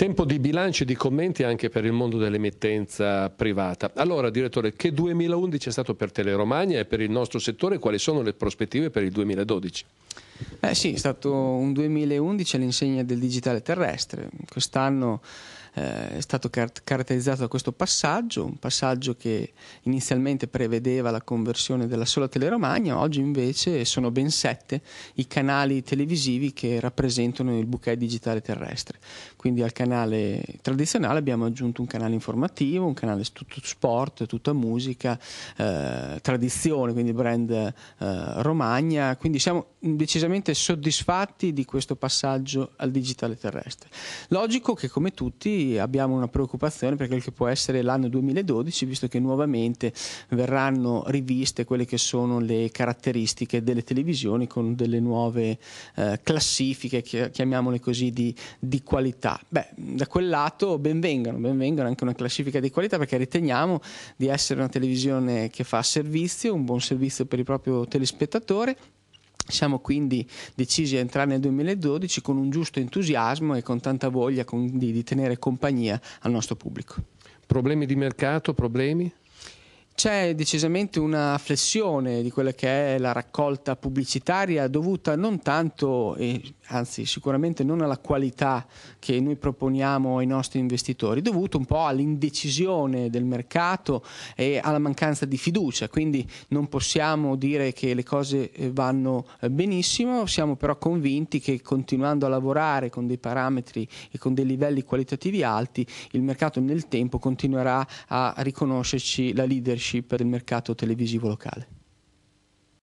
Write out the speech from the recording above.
Tempo di bilanci e di commenti anche per il mondo dell'emittenza privata. Allora, direttore, che 2011 è stato per Teleromagna e per il nostro settore? Quali sono le prospettive per il 2012? Eh sì, è stato un 2011 all'insegna del digitale terrestre. Quest'anno eh, è stato car- caratterizzato da questo passaggio, un passaggio che inizialmente prevedeva la conversione della sola Teleromagna, oggi invece sono ben sette i canali televisivi che rappresentano il bouquet digitale terrestre. Quindi al canale tradizionale abbiamo aggiunto un canale informativo, un canale tutto sport, tutta musica, eh, tradizione, quindi brand eh, Romagna, quindi siamo decisamente assolutamente soddisfatti di questo passaggio al digitale terrestre. Logico che come tutti abbiamo una preoccupazione per quel che può essere l'anno 2012, visto che nuovamente verranno riviste quelle che sono le caratteristiche delle televisioni con delle nuove eh, classifiche, chiamiamole così, di, di, qualità. Beh, da quel lato benvengano, benvengano anche una classifica di qualità perché riteniamo di essere una televisione che fa servizio, un buon servizio per il proprio telespettatore siamo quindi decisi a entrare nel 2012 con un giusto entusiasmo e con tanta voglia con, di, di tenere compagnia al nostro pubblico. Problemi di mercato, problemi? c'è decisamente una flessione di quella che è la raccolta pubblicitaria dovuta non tanto, e anzi sicuramente non alla qualità che noi proponiamo ai nostri investitori, dovuto un po' all'indecisione del mercato e alla mancanza di fiducia. Quindi non possiamo dire che le cose eh, vanno eh, benissimo, siamo però convinti che continuando a lavorare con dei parametri e con dei livelli qualitativi alti, il mercato nel tempo continuerà a riconoscerci la leadership leadership del mercato televisivo locale.